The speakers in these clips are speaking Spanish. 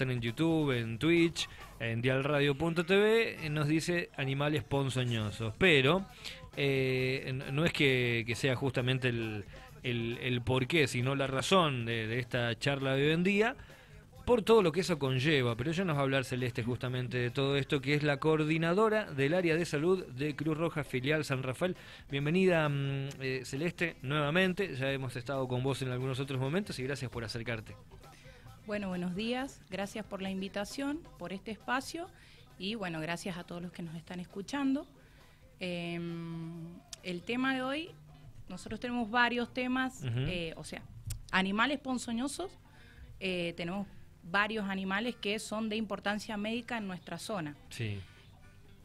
están en YouTube, en Twitch, en dialradio.tv, eh, nos dice animales ponzoñosos. Pero eh, no es que, sea justamente el, porqué, sino la razón de, esta charla de hoy en día por todo lo que eso conlleva, pero ella nos va a hablar Celeste justamente de todo esto, que es la coordinadora del área de salud de Cruz Roja Filial San Rafael. Bienvenida mm, eh, Celeste nuevamente, ya hemos estado con vos en algunos otros momentos y gracias por acercarte. Bueno, buenos días. Gracias por la invitación, por este espacio y bueno, gracias a todos los que nos están escuchando. Em, el tema de hoy, nosotros tenemos varios temas, eh, o sea, animales ponzoñosos, eh, tenemos varios animales que son de importancia médica en nuestra zona. Sí.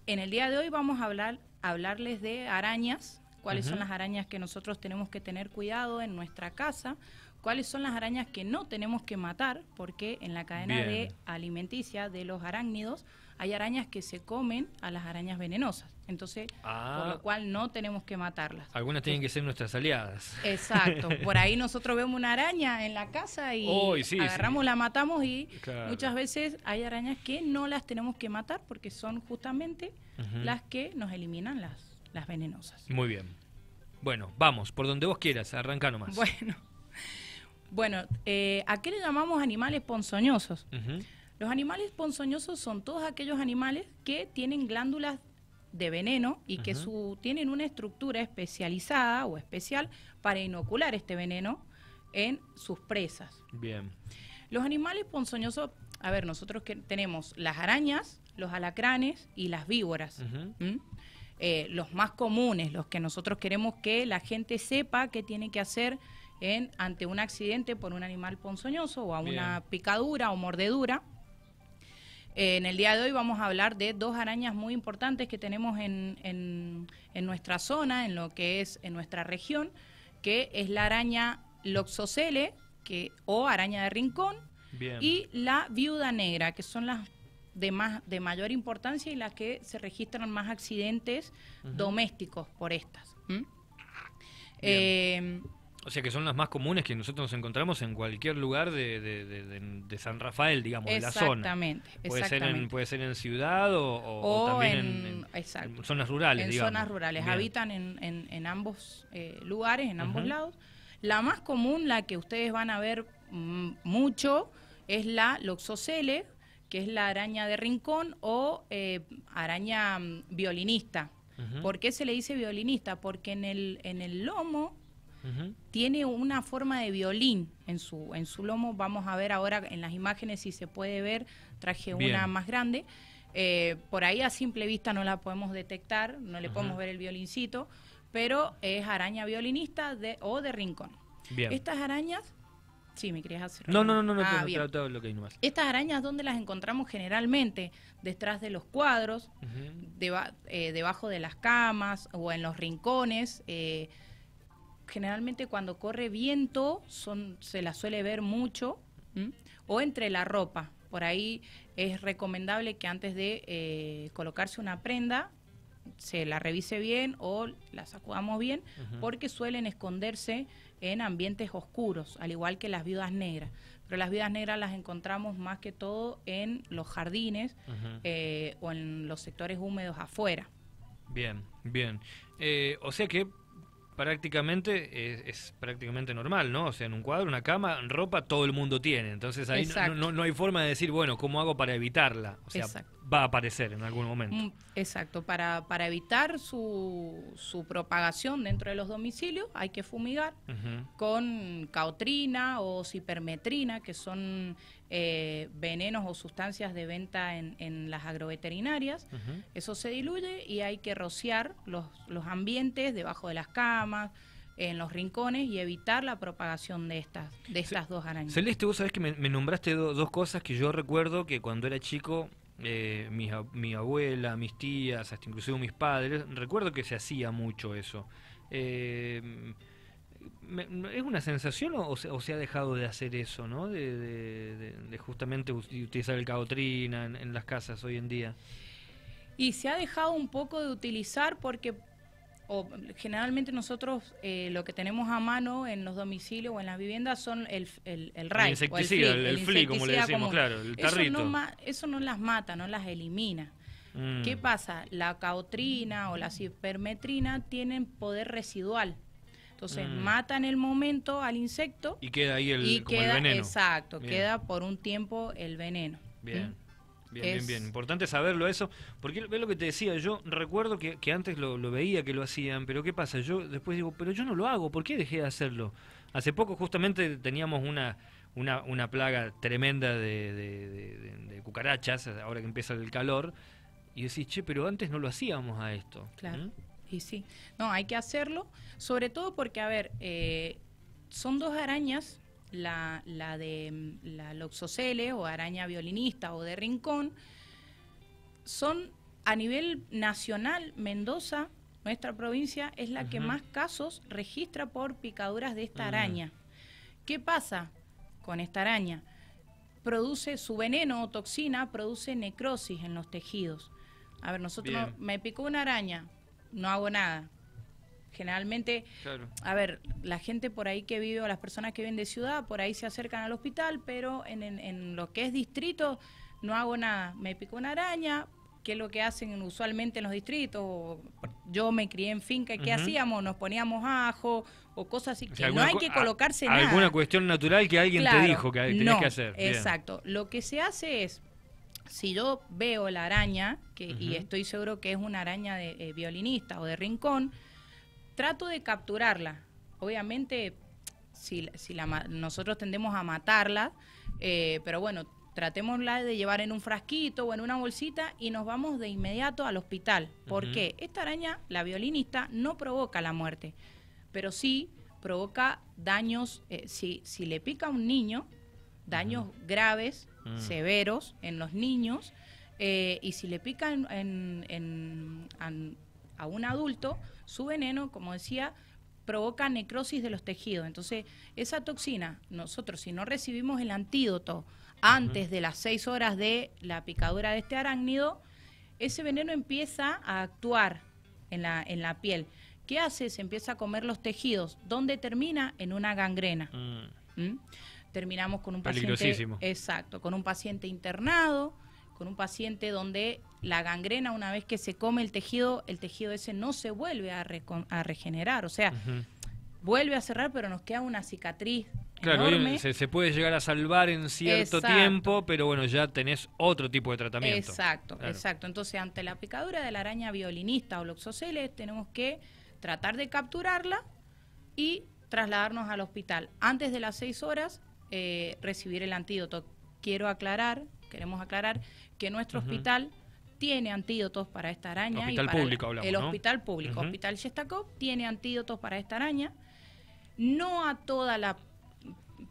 En el día de hoy vamos a hablar, hablarles de arañas, cuáles son las arañas que nosotros tenemos que tener cuidado en nuestra casa, cuáles son las arañas que no tenemos que matar, porque en la cadena de alimenticia de los arácnidos hay arañas que se comen a las arañas venenosas. Entonces, por lo ah. cual no tenemos que matarlas. Algunas tienen que ser nuestras aliadas. Exacto. Por ahí nosotros vemos una araña en la casa y la agarramos, la matamos y muchas veces hay arañas que no las tenemos que matar porque son justamente las que nos eliminan las, las venenosas. Muy bien. Bueno, vamos, por donde vos quieras, arranca nomás. Bueno. Bueno, eh, ¿a qué le llamamos animales ponzoñosos? Los animales ponzoñosos son todos aquellos animales que tienen glándulas de veneno y que su, tienen una estructura especializada o especial para inocular este veneno en sus presas. Bien. Los animales ponzoñosos, a ver, nosotros que tenemos las arañas, los alacranes y las víboras. Eh, los más comunes, los que nosotros queremos que la gente sepa qué tiene que hacer ante un accidente por un animal ponzoñoso o a una picadura o mordedura. Eh, en el día de hoy vamos a hablar de dos arañas muy importantes que tenemos en, nuestra zona, en lo que es en nuestra región, que es la araña Loxocele que, o araña de rincón y la viuda negra, que son las de, más, de mayor importancia y las que se registran más accidentes domésticos por estas. O sea que son las más comunes que nosotros nos encontramos en cualquier lugar de, San Rafael, digamos, de la zona. Exactamente, puede Ser en, ciudad o, también en, zonas rurales, en zonas rurales, habitan en, ambos eh, lugares, en ambos lados. La más común, la que ustedes van a ver mm, mucho, es la Loxocele, que es la araña de rincón o eh, araña mm, violinista. ¿Por qué se le dice violinista? Porque en el, en el lomo tiene una forma de violín en su, en su lomo. Vamos a ver ahora en las imágenes si se puede ver. Traje una más grande. Eh, por ahí a simple vista no la podemos detectar, no le podemos ver el violincito, pero es araña violinista o de rincón. Estas arañas Sí, me querías hacer. No, no, no, no, no ah, lo que hay Estas arañas, ¿dónde las encontramos generalmente? Detrás de los cuadros, eh, debajo de las camas o en los rincones. Eh, generalmente cuando corre viento son, se la suele ver mucho, o entre la ropa. Por ahí es recomendable que antes de eh, colocarse una prenda se la revise bien o la sacudamos bien, porque suelen esconderse en ambientes oscuros, al igual que las viudas negras. Pero las viudas negras las encontramos más que todo en los jardines eh, o en los sectores húmedos afuera. Bien, bien. Eh, o sea que prácticamente es, prácticamente normal, ¿no? O sea, en un cuadro, una cama, ropa, todo el mundo tiene. Entonces ahí no, hay forma de decir, bueno, ¿cómo hago para evitarla? O sea, va a aparecer en algún momento. Mm, exacto. Para, para evitar su, su propagación dentro de los domicilios hay que fumigar con cautrina o cipermetrina, que son eh, venenos o sustancias de venta en, en las agroveterinarias. Eso se diluye y hay que rociar los, ambientes debajo de las camas, en los rincones y evitar la propagación de estas, de estas dos arañas. Celeste, vos sabés que me, nombraste dos cosas que yo recuerdo que cuando era chico, eh, mi, abuela, mis tías, hasta inclusive mis padres, recuerdo que se hacía mucho eso. Eh, ¿Es una sensación o se, ha dejado de hacer eso, ¿no? de, justamente utilizar el caotrina en, las casas hoy en día? Y se ha dejado un poco de utilizar porque generalmente nosotros eh, lo que tenemos a mano en los domicilios o en las viviendas son el, el, el insecticida, el, como le decimos, claro, el tarrito. Eso no, las mata, no las elimina. Mm. ¿Qué pasa? La caotrina o la cipermetrina tienen poder residual. Entonces mm. mata en el momento al insecto. Y queda ahí el, veneno. Exacto, queda por un tiempo el veneno. Bien. Bien, bien, bien. Importante saberlo eso, porque ve lo que te decía, yo recuerdo que, antes lo, veía que lo hacían, pero ¿qué pasa? Yo después digo, pero yo no lo hago, ¿por qué dejé de hacerlo? Hace poco justamente teníamos una, una, plaga tremenda de, cucarachas, ahora que empieza el calor, y decís, che, pero antes no lo hacíamos a esto. Claro. Sí sí, no, hay que hacerlo, sobre todo porque, a ver, eh, son dos arañas, la, de mm, la Loxocele o araña violinista o de rincón, son a nivel nacional, Mendoza, nuestra provincia, es la que más casos registra por picaduras de esta mm. araña. ¿Qué pasa con esta araña? Produce su veneno o toxina, produce necrosis en los tejidos. A ver, nosotros, me picó una araña, no hago nada. Generalmente, a ver, la gente por ahí que vive o las personas que viven de ciudad, por ahí se acercan al hospital, pero en, lo que es distrito no hago nada. Me picó una araña, que es lo que hacen usualmente en los distritos. Yo me crié en finca, ¿qué hacíamos? Nos poníamos ajo o cosas así. que no hay que colocarse en nada. Alguna cuestión natural que alguien te dijo que tenías que hacer. Exacto. Lo que se hace es si yo veo la araña, que, y estoy seguro que es una araña de eh, violinista o de rincón, trato de capturarla. Obviamente, si, nosotros tendemos a matarla, eh, pero bueno, tratémosla de llevar en un frasquito o en una bolsita y nos vamos de inmediato al hospital. Porque Esta araña, la violinista, no provoca la muerte, pero sí provoca daños. Eh, si, si le pica a un niño, daños graves, mm. severos en los niños. Eh, y si le pican a un adulto, su veneno, como decía, provoca necrosis de los tejidos. Entonces, esa toxina, nosotros si no recibimos el antídoto antes de las seis horas de la picadura de este arácnido, ese veneno empieza a actuar en la, en la piel. ¿Qué hace? Se empieza a comer los tejidos. ¿Dónde termina? En una gangrena. Mm. ¿Mm? terminamos con un paciente exacto, con un paciente internado, con un paciente donde la gangrena una vez que se come el tejido, el tejido ese no se vuelve a, regenerar, o sea, vuelve a cerrar, pero nos queda una cicatriz. Claro, Se, puede llegar a salvar en cierto tiempo, pero bueno, ya tenés otro tipo de tratamiento. Exacto, exacto. Entonces, ante la picadura de la araña violinista o loxoceles, tenemos que tratar de capturarla y trasladarnos al hospital. Antes de las seis horas eh, recibir el antídoto. Quiero aclarar, queremos aclarar, que nuestro hospital tiene antídotos para esta araña. Hospital público, el, hablamos, el hospital público, Hospital Shestakov, tiene antídotos para esta araña. No a toda la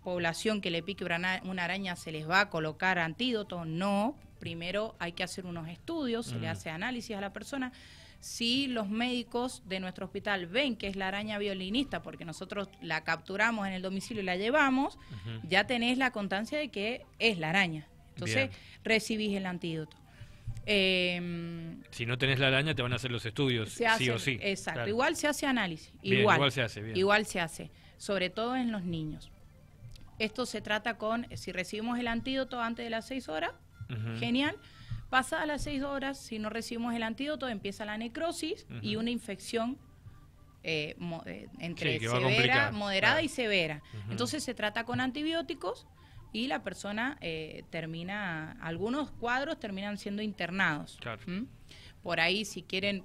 población que le pique una araña se les va a colocar antídoto, no. Primero hay que hacer unos estudios, se le hace análisis a la persona si los médicos de nuestro hospital ven que es la araña violinista, porque nosotros la capturamos en el domicilio y la llevamos, ya tenés la constancia de que es la araña. Entonces recibís el antídoto. Em, si no tenés la araña, te van a hacer los estudios, sí o sí. Exacto. Igual se hace análisis. igual, se hace. Bien. Igual se hace. Sobre todo en los niños. Esto se trata con, si recibimos el antídoto antes de las 6 horas, genial. Pasadas las seis horas, si no recibimos el antídoto, empieza la necrosis y una infección eh, eh, entre severa, moderada y severa. Entonces se trata con antibióticos y la persona eh, termina, algunos cuadros terminan siendo internados. ¿Mm? Por ahí, si quieren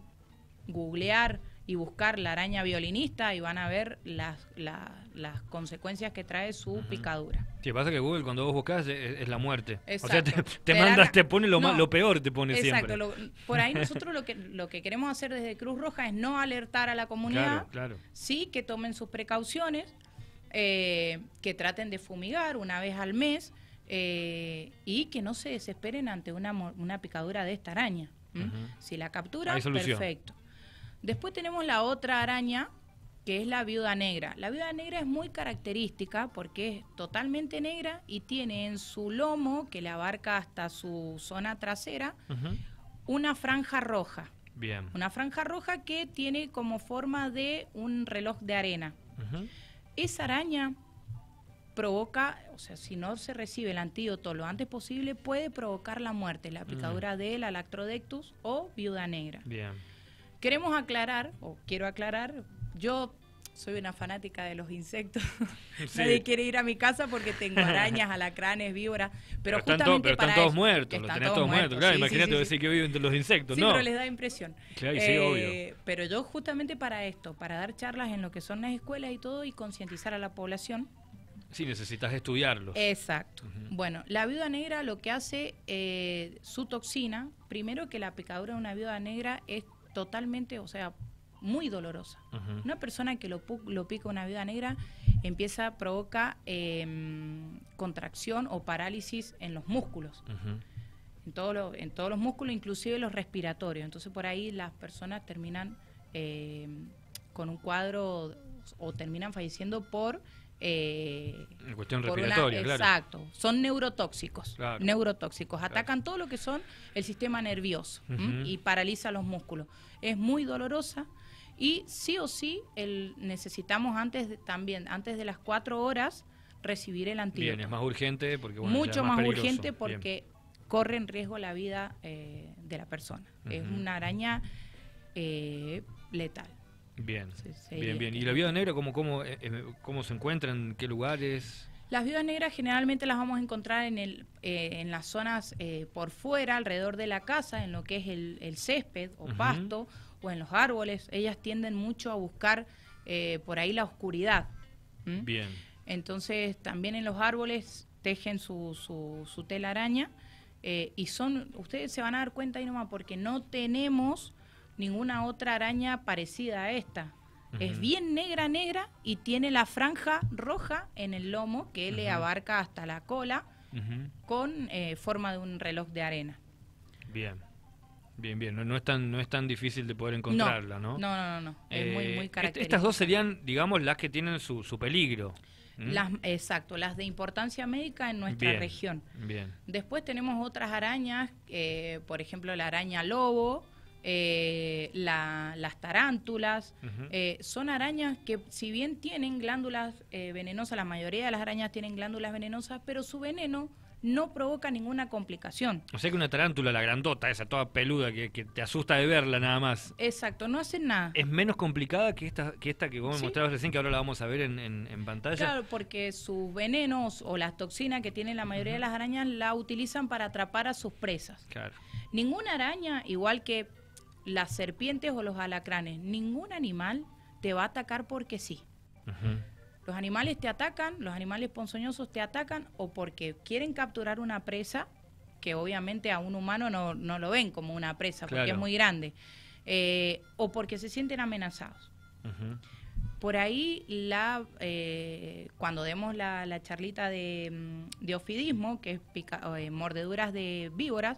googlear y buscar la araña violinista y van a ver las, las consecuencias que trae su picadura. Sí, pasa que Google cuando vos buscas es, la muerte. O sea, te, mandas, te pone lo, lo peor, te pone siempre. Exacto. por ahí nosotros lo que, lo que queremos hacer desde Cruz Roja es no alertar a la comunidad, sí que tomen sus precauciones, eh, que traten de fumigar una vez al mes eh, y que no se desesperen ante una, una picadura de esta araña. Si la capturan, perfecto. Después tenemos la otra araña, que es la viuda negra. La viuda negra es muy característica porque es totalmente negra y tiene en su lomo, que le abarca hasta su zona trasera, una franja roja. Bien. Una franja roja que tiene como forma de un reloj de arena. Esa araña provoca, o sea, si no se recibe el antídoto lo antes posible, puede provocar la muerte, la picadura mm. de la Lactrodectus o viuda negra. Bien. Queremos aclarar, o quiero aclarar, yo soy una fanática de los insectos. Nadie quiere ir a mi casa porque tengo arañas, alacranes, víboras. Pero, justamente están, todos muertos, Claro, imagínate decir que viven entre los insectos, ¿no? pero les da impresión. Eh, pero yo justamente para esto, para dar charlas en lo que son las escuelas y todo y concientizar a la población. Sí, necesitas estudiarlos. Exacto. Bueno, la viuda negra lo que hace, eh, su toxina, primero que la picadura de una viuda negra es totalmente, o sea, muy dolorosa. Una persona que lo, pica una vida negra empieza, provoca em, contracción o parálisis en los músculos. en, todos los músculos, inclusive los respiratorios. Entonces por ahí las personas terminan em, con un cuadro o terminan falleciendo por eh, cuestión respiratoria, Exacto, son neurotóxicos. Neurotóxicos, atacan todo lo que son el sistema nervioso y paraliza los músculos. Es muy dolorosa y sí o sí necesitamos antes también, antes de las cuatro horas, recibir el antídoto. Bien, es más urgente porque... Mucho más, urgente porque corre en riesgo la vida eh, de la persona. Es una araña eh, letal. Bien, bien, bien. ¿Y la viuda negra cómo, cómo, eh, eh, cómo se encuentra? ¿En qué lugares? Las viudas negras generalmente las vamos a encontrar en, el, eh, en las zonas por fuera, alrededor de la casa, en lo que es el, césped o pasto o en los árboles. Ellas tienden mucho a buscar por ahí la oscuridad. Bien. Entonces también en los árboles tejen su, su, su telaraña y son, ustedes se van a dar cuenta ahí nomás porque no tenemos ninguna otra araña parecida a esta. Es bien negra, negra y tiene la franja roja en el lomo que le abarca hasta la cola con eh, forma de un reloj de arena. Bien. Bien, bien, no, es tan, no es tan difícil de poder encontrarla, ¿no? No, no, no, es muy, eh, característica. Estas dos serían, digamos, las que tienen su, peligro. Las, exacto, las de importancia médica en nuestra región. Bien. Después tenemos otras arañas, eh, por ejemplo, la araña lobo, eh, las tarántulas, eh, son arañas que si bien tienen glándulas eh, venenosas, la mayoría de las arañas tienen glándulas venenosas, pero su veneno no provoca ninguna complicación. O sea que una tarántula, la grandota, esa toda peluda, que, te asusta de verla nada más. Exacto, no hacen nada. Es menos complicada que esta que, vos me mostrabas recién, que ahora la vamos a ver en, pantalla. Claro, porque sus venenos o las toxinas que tienen la mayoría de las arañas la utilizan para atrapar a sus presas. Claro. Ninguna araña, igual que las serpientes o los alacranes. Ningún animal te va a atacar porque sí. Los animales te atacan, los animales ponzoñosos te atacan o porque quieren capturar una presa que obviamente a un humano no, lo ven como una presa porque es muy grande, eh, o porque se sienten amenazados. Por ahí, la, eh, cuando demos la, charlita mm, de, ofidismo, que es eh, mordeduras de víboras,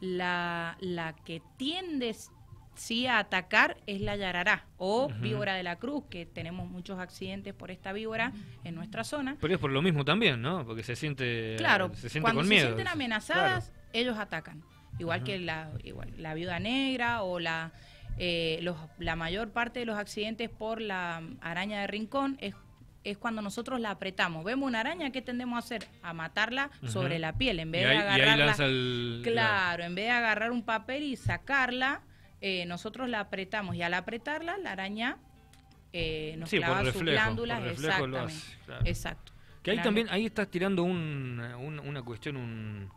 la, la que tiendes sí a atacar es la yarará o víbora de la cruz, que tenemos muchos accidentes por esta víbora en nuestra zona. Pero es por lo mismo también, ¿no? Porque se siente, claro, se cuando se sienten amenazadas, ellos atacan. Igual que la, igual, la viuda negra o la, eh, los, la mayor parte de los accidentes por la araña de rincón es es cuando nosotros la apretamos. Vemos una araña, ¿qué tendemos a hacer? A matarla sobre la piel, en vez de agarrarla. Claro, en vez de agarrar un papel y sacarla, eh, nosotros la apretamos y al apretarla la araña eh, nos clava sus glándulas. exactamente. Exacto. Que ahí también, ahí estás tirando un, una cuestión, un,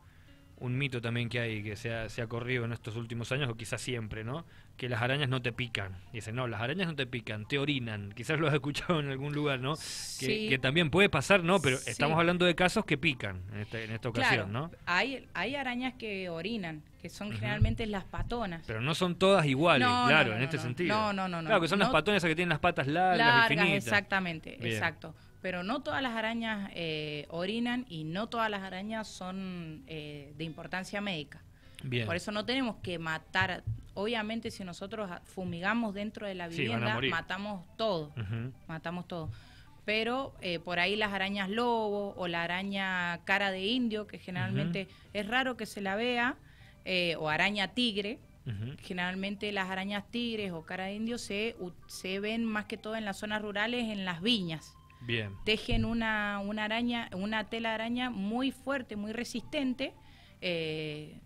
un mito también que hay, que se ha, se ha, corrido en estos últimos años, o quizás siempre, ¿no? Que las arañas no te pican. Dicen, no, las arañas no te pican, te orinan. Quizás lo has escuchado en algún lugar, ¿no? Que, también puede pasar, ¿no? Pero estamos hablando de casos que pican en, este, esta ocasión, ¿no? Hay, hay arañas que orinan, que son generalmente las patonas. Pero no son todas iguales, claro, en este sentido. No, no, no. Claro, que son las patonas esas que tienen las patas largas. Largas, exactamente, exacto pero no todas las arañas eh, orinan y no todas las arañas son eh, de importancia médica. Por eso no tenemos que matar. Obviamente, si nosotros fumigamos dentro de la vivienda, matamos todo. Matamos todo. Pero eh, por ahí las arañas lobo o la araña cara de indio, que generalmente es raro que se la vea, o araña tigre, Generalmente las arañas tigres o cara de indio se, se ven más que todo en las zonas rurales, en las viñas. Bien. Tejen una, araña, una tela araña muy fuerte, muy resistente. Eh,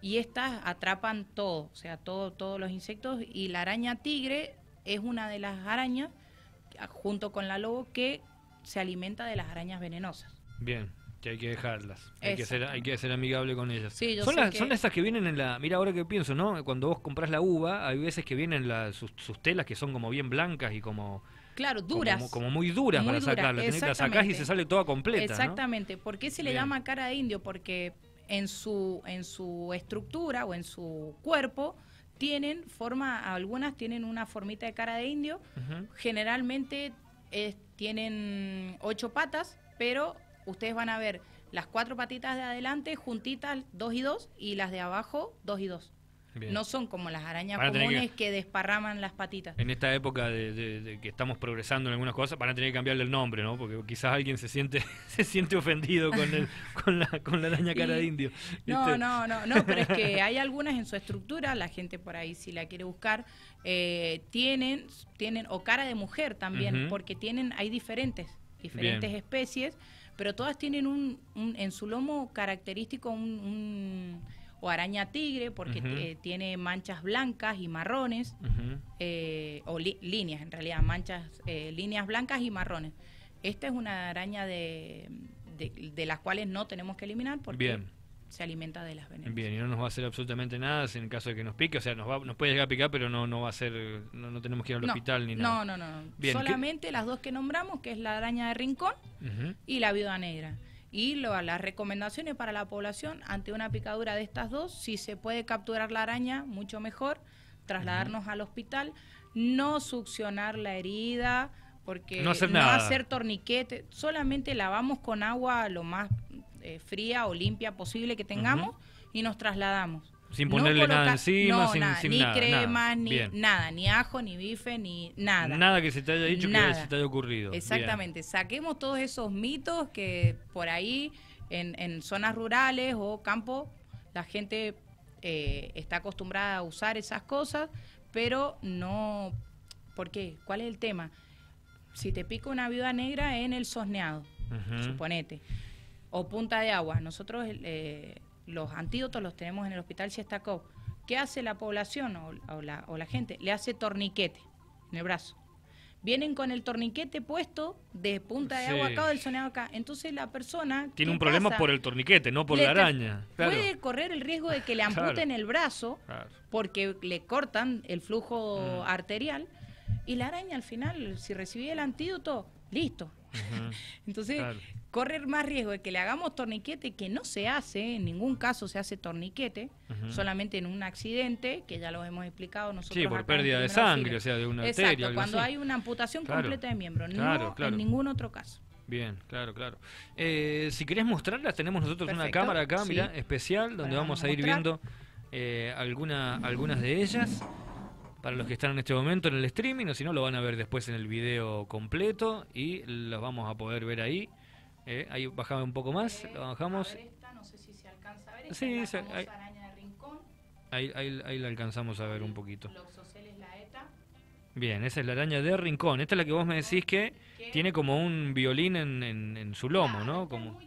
y estas atrapan todo, o sea, todo, todos los insectos. Y la araña tigre es una de las arañas, junto con la lobo, que se alimenta de las arañas venenosas. Bien, que hay que dejarlas. Hay que, ser, hay que ser amigable con ellas. son, las, que... son esas que vienen en la. Mira, ahora que pienso, ¿no? Cuando vos compras la uva, hay veces que vienen sus, telas que son como bien blancas y como Claro, duras. Como, muy duras para sacarlas, sacarla. que y se sale toda completa. Exactamente. ¿Por qué se le llama cara de indio? Porque en su, en su estructura o en su cuerpo tienen forma, algunas tienen una formita de cara de indio. Generalmente tienen ocho patas, pero ustedes van a ver las cuatro patitas de adelante juntitas, dos y dos, y las de abajo, dos y dos. No son como las arañas comunes que... desparraman las patitas. En esta época de, que estamos progresando en algunas cosas, van a tener que cambiarle el nombre, ¿no? Porque quizás alguien se siente se siente ofendido con el, con la araña cara de indio. Este, no, no, no, pero es que hay algunas en su estructura, la gente por ahí si la quiere buscar eh, tienen tienen o cara de mujer también, porque tienen hay diferentes diferentes especies, pero todas tienen un, en su lomo característico un o araña tigre porque eh, tiene manchas blancas y marrones, eh, o líneas en realidad, manchas, eh, líneas blancas y marrones. Esta es una araña de, de, las cuales no tenemos que eliminar porque se alimenta de las venenosas. Bien, y no nos va a hacer absolutamente nada en el caso de que nos pique, o sea, nos, va, nos puede llegar a picar, pero no, no va a ser, no, tenemos que ir al hospital ni nada. No, no, no, solamente las dos que nombramos, que es la araña de rincón y la viuda negra y lo, las recomendaciones para la población ante una picadura de estas dos, si se puede capturar la araña, mucho mejor, trasladarnos al hospital, no succionar la herida, porque no hacer, hacer torniquete, solamente lavamos con agua lo más eh, fría o limpia posible que tengamos y nos trasladamos. Sin ponerle nada encima, sin, nada, ni crema, ni nada, ni ajo, ni bife, ni nada. Nada que se te haya dicho que se te haya ocurrido. Exactamente, saquemos todos esos mitos que por ahí en, zonas rurales o campo la gente eh, está acostumbrada a usar esas cosas, pero no... ¿Por qué? ¿Cuál es el tema? Si te pica una viuda negra en el sosneado, suponete, o punta de agua, nosotros... Eh, los antídotos los tenemos en el hospital estacó, ¿Qué hace la población o, la, gente? Le hace torniquete en el brazo vienen con el torniquete puesto de punta de agua acá o del soneado acá. Entonces la persona... Tiene un problema por el torniquete, no por la araña. Puede correr el riesgo de que le amputen el brazo porque le cortan el flujo mm. arterial y la araña al final, si recibía el antídoto, listo, Entonces, correr más riesgo de que le hagamos torniquete, que no se hace, en ningún caso se hace torniquete, solamente en un accidente, que ya lo hemos explicado nosotros. Sí, por pérdida de sangre, o sea, de una arteria. cuando hay una amputación completa de miembro, en ningún otro caso. Bien, claro, claro. Eh, si querés mostrarlas, tenemos nosotros una cámara acá, mira especial, donde vamos, a ir viendo eh, algunas de ellas para los que están en este momento en el streaming, o si no, lo van a ver después en el video completo y los vamos a poder ver ahí. Eh, ahí bajaba un poco más, lo bajamos. no sé si se sí, ahí, Ahí, ahí, la alcanzamos a ver un poquito. Bien, esa es la araña de rincón. Esta es la que vos me decís que, tiene como un violín en, su lomo, ¿no? Como...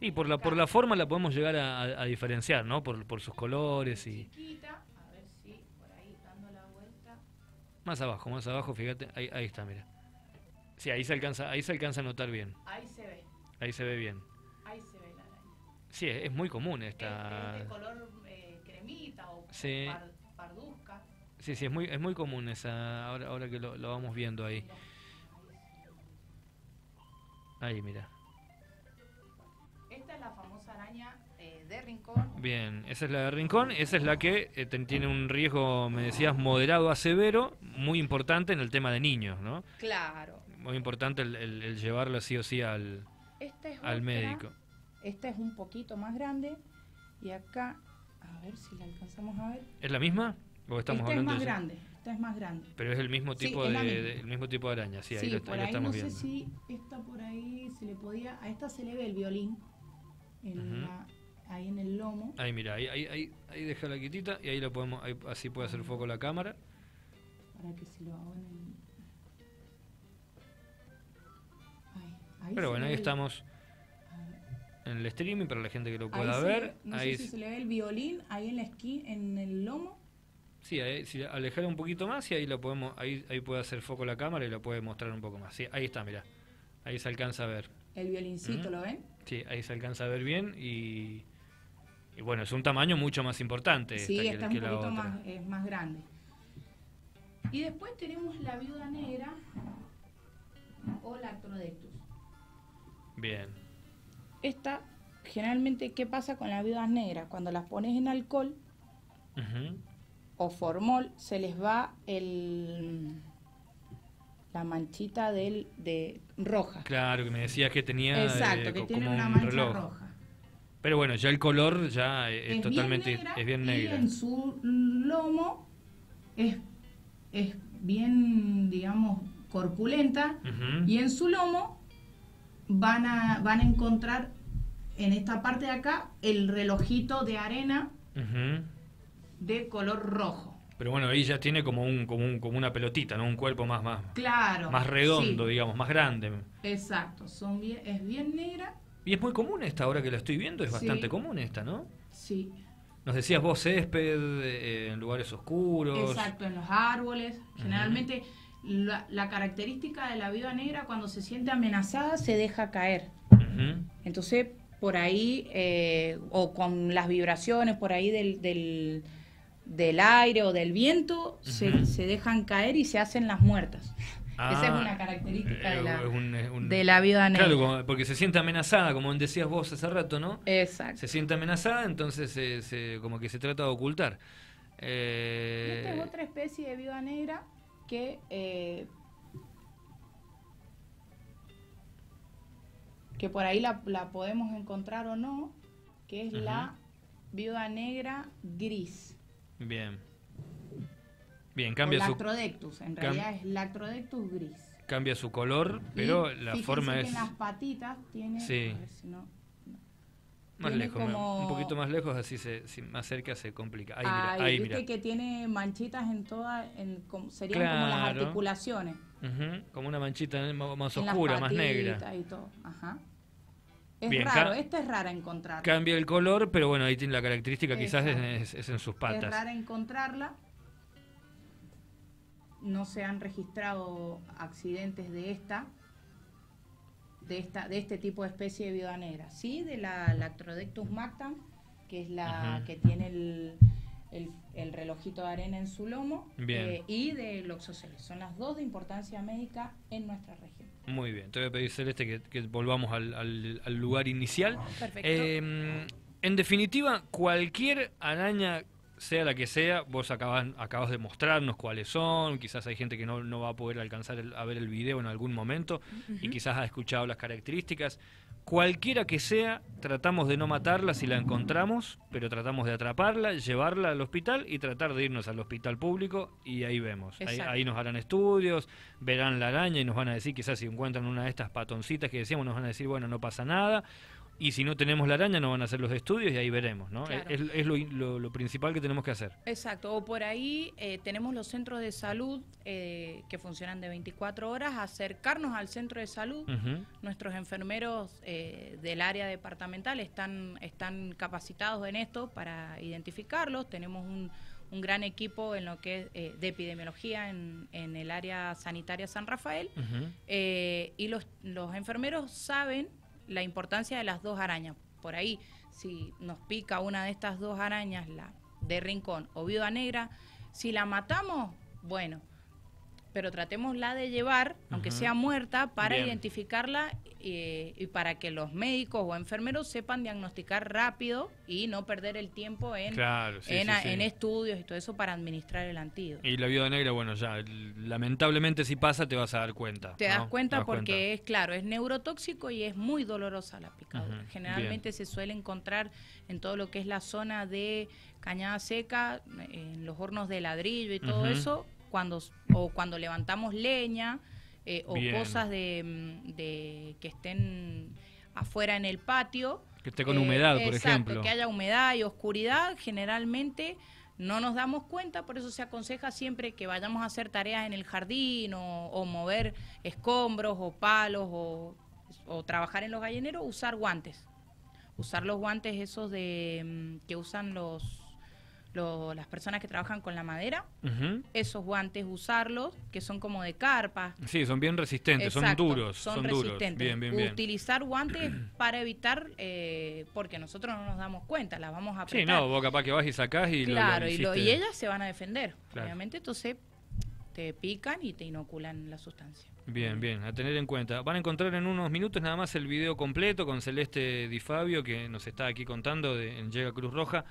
Y por la, por la forma la podemos llegar a, diferenciar, ¿no? Por, sus colores y... Más abajo, más abajo, fíjate, ahí, ahí está, mira. Sí, ahí se alcanza, ahí se alcanza a notar bien. Ahí se ve. Ahí se ve bien. Ahí se ve la araña. Sí, es, muy común esta. Es, de color eh, cremita o sí. Sí, sí, es muy, es muy común esa, ahora, ahora que lo vamos viendo ahí. Ahí, mira. Eh, de Rincón. Bien, esa es la de Rincón, esa es la que eh, tiene un riesgo, me decías, moderado a severo, muy importante en el tema de niños, ¿no? Claro. Muy importante el, llevarlo así o sí al, médico. Esta es un poquito más grande y acá, a ver si la alcanzamos a ver. ¿Es la misma? ¿O estamos esta es más grande. es más grande. Pero es el mismo tipo de, el mismo tipo de araña, sí, no sé si esta por ahí le podía, a esta se le ve el violín ahí en el lomo. Ahí mira, ahí, ahí, ahí, deja la quitita y ahí lo podemos, así puede hacer foco la cámara. Pero bueno, ahí estamos en el streaming para la gente que lo pueda ver. no sé si se le ve el violín ahí en la esquina, en el lomo. Sí, ahí, si alejar un poquito más y ahí lo podemos, ahí, ahí puede hacer foco la cámara y lo puede mostrar un poco más. ahí está, mira. Ahí se alcanza a ver. El violincito, ¿lo ven? Sí, ahí se alcanza a ver bien y, bueno, es un tamaño mucho más importante. Sí, esta un poquito más, es más grande. Y después tenemos la viuda negra o la Bien. Esta, generalmente, ¿qué pasa con las viudas negras? Cuando las pones en alcohol o formol, se les va el la manchita del, de roja. Claro, que me decías que tenía Exacto, eh, que tiene una mancha roja. Pero bueno, ya el color ya e-, es, totalmente bien es En su lomo es, bien, digamos, corpulenta y en su lomo van a, van a encontrar en esta parte de acá el relojito de arena de color rojo. Pero bueno, ahí ya tiene como un, como una pelotita, ¿no? Un cuerpo más, más, claro, más redondo, digamos, más grande. Exacto, son bien, es bien negra. Y es muy común esta, ahora que la estoy viendo, es bastante común esta, ¿no? Sí. Nos decías vos césped, eh, en lugares oscuros. Exacto, en los árboles. Generalmente la, característica de la vida negra cuando se siente amenazada se deja caer. Entonces, por ahí, eh, o con las vibraciones por ahí del del aire o del viento se, se, dejan caer y se hacen las muertas. Esa es ah, una característica eh, de, la, de la vida negra. Claro, porque se siente amenazada, como decías vos hace rato, ¿no? Exacto. Se siente amenazada, entonces eh, se, como que se trata de ocultar. Eh... Esta es otra especie de viuda negra que... Eh, que por ahí la, podemos encontrar o no, que es la viuda negra gris. Bien. Bien, cambia o su... Lactrodectus, en realidad es Lactrodectus gris. Cambia su color, pero la forma es... en las patitas tiene... Sí. Más lejos, un poquito más lejos, así se, más cerca se complica. Ahí, mira, ahí, que tiene manchitas en todas, en, como, serían como las articulaciones. Como una manchita más oscura, más negra. Y todo. Ajá. Es raro, esta es rara encontrarla. Cambia el color, pero bueno, ahí tiene la característica, quizás es, en sus patas. Es rara encontrarla. No se han registrado accidentes de esta, de esta, de este tipo de especie de viuda negra. Sí, de la Lactrodectus mactan que es la que tiene el, relojito de arena en su lomo, Bien. Eh, y de loxoceles. Son las dos de importancia médica en nuestra región. Muy bien, te voy a pedir Celeste que, volvamos al, lugar inicial. Em, en definitiva, cualquier araña sea la que sea, vos acabas de mostrarnos cuáles son, quizás hay gente que no, no va a poder alcanzar a ver el video en algún momento y quizás ha escuchado las características. Cualquiera que sea, tratamos de no matarla si la encontramos, pero tratamos de atraparla, llevarla al hospital y tratar de irnos al hospital público y ahí vemos. Ahí, ahí, nos harán estudios, verán la araña y nos van a decir, quizás si encuentran una de estas patoncitas que decíamos, nos van a decir, bueno, no pasa nada y si no tenemos la araña, no van a hacer los estudios y ahí veremos, ¿no? Es, lo, principal que tenemos que hacer. Exacto, o por ahí eh, tenemos los centros de salud eh, que funcionan de 24 horas, acercarnos al centro de salud. Nuestros enfermeros eh, del área departamental están, están capacitados en esto para identificarlos. Tenemos un, un gran equipo en lo que es de epidemiología en, en, el área sanitaria San Rafael y los, los enfermeros saben la importancia de las dos arañas. Por ahí, si nos pica una de estas dos arañas, la de rincón o viuda negra, si la matamos, bueno, pero tratémosla de llevar, aunque sea muerta, para identificarla y, para que los médicos o enfermeros sepan diagnosticar rápido y no perder el tiempo en, en, estudios y todo eso para administrar el antídoto. Y la viuda negra, bueno, ya, lamentablemente si pasa te vas a dar cuenta. Te das cuenta porque es, claro, es neurotóxico y es muy dolorosa la picadura. Generalmente se suele encontrar en todo lo que es la zona de cañada seca, en los hornos de ladrillo y todo eso cuando, o cuando levantamos leña eh, o cosas mm, de, que estén afuera en el patio. Que esté con humedad, por ejemplo. Que haya humedad y oscuridad, generalmente no nos damos cuenta, por eso se aconseja siempre que vayamos a hacer tareas en el jardín o, mover escombros o palos o, o, trabajar en los gallineros, usar guantes. Usar los guantes esos de mm, que usan los las personas que trabajan con la madera, esos guantes usarlos, que son como de carpa. Sí, son bien resistentes, son duros. Son, Duros. Utilizar guantes para evitar, eh, porque nosotros no nos damos cuenta, las vamos a apretar. Sí, no, vos capaz que vas y sacás y claro, y, ellas se van a defender, obviamente, entonces te pican y te inoculan la sustancia. Bien, bien, a tener en cuenta. Van a encontrar en unos minutos nada más el video completo con Celeste Di Fabio, que nos está aquí contando en Llega Cruz Roja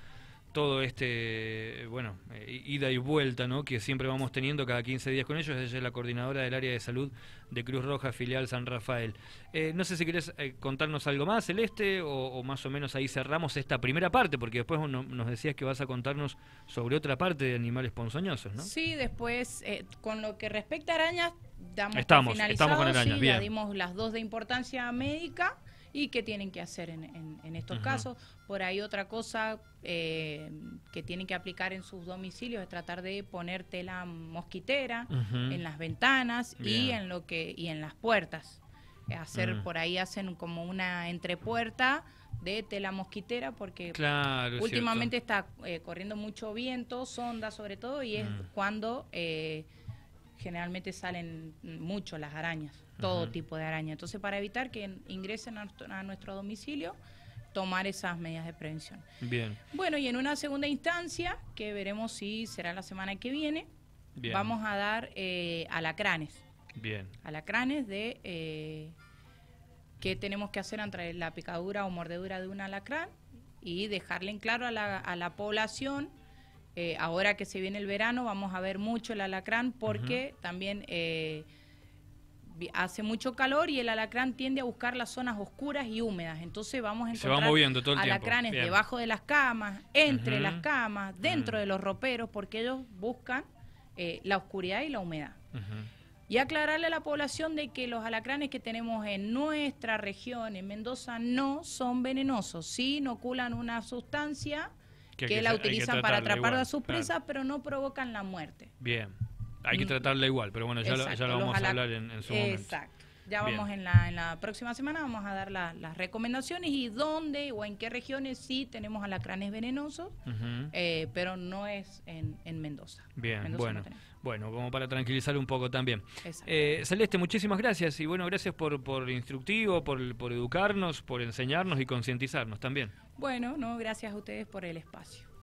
todo este, bueno, eh, ida y vuelta, ¿no? Que siempre vamos teniendo cada 15 días con ellos. Ella es la coordinadora del área de salud de Cruz Roja, filial San Rafael. Eh, no sé si quieres eh, contarnos algo más, Celeste, o, o, más o menos ahí cerramos esta primera parte, porque después nos decías que vas a contarnos sobre otra parte de animales ponzoñosos, ¿no? Sí, después, con lo que respecta a arañas, damos estamos, finalizado, arañas, dimos las dos de importancia médica y qué tienen que hacer en, estos casos. Por ahí otra cosa eh, que tienen que aplicar en sus domicilios es tratar de poner tela mosquitera en las ventanas y en lo que y en las puertas. Hacer mm. por ahí hacen como una entrepuerta de tela mosquitera porque últimamente está eh, corriendo mucho viento, sonda sobre todo y es mm. cuando eh, generalmente salen mucho las arañas todo tipo de araña. Entonces, para evitar que ingresen a nuestro, domicilio, tomar esas medidas de prevención. Bien. Bueno, y en una segunda instancia, que veremos si será la semana que viene, vamos a dar eh, alacranes. Bien. Alacranes de eh, qué tenemos que hacer ante la picadura o mordedura de un alacrán y dejarle en claro a la, población. Eh, ahora que se viene el verano, vamos a ver mucho el alacrán porque también hace mucho calor y el alacrán tiende a buscar las zonas oscuras y húmedas. Entonces vamos a encontrar alacranes debajo de las camas, entre las camas, dentro de los roperos, porque ellos buscan eh, la oscuridad y la humedad. Y aclararle a la población de que los alacranes que tenemos en nuestra región, en Mendoza, no son venenosos, sí inoculan una sustancia que, la utilizan para atrapar a sus presas, pero no provocan la muerte. Bien hay que mm. tratarla igual, pero bueno, ya, lo, vamos a hablar en, su momento. Exacto. Ya vamos en la, próxima semana, vamos a dar las recomendaciones y dónde o en qué regiones sí tenemos alacranes venenosos, eh, pero no es en, Mendoza. Bien, bueno. bueno, como para tranquilizar un poco también. Eh, Celeste, muchísimas gracias y bueno, gracias por, por instructivo, por, por educarnos, por enseñarnos y concientizarnos también. Bueno, no, gracias a ustedes por el espacio.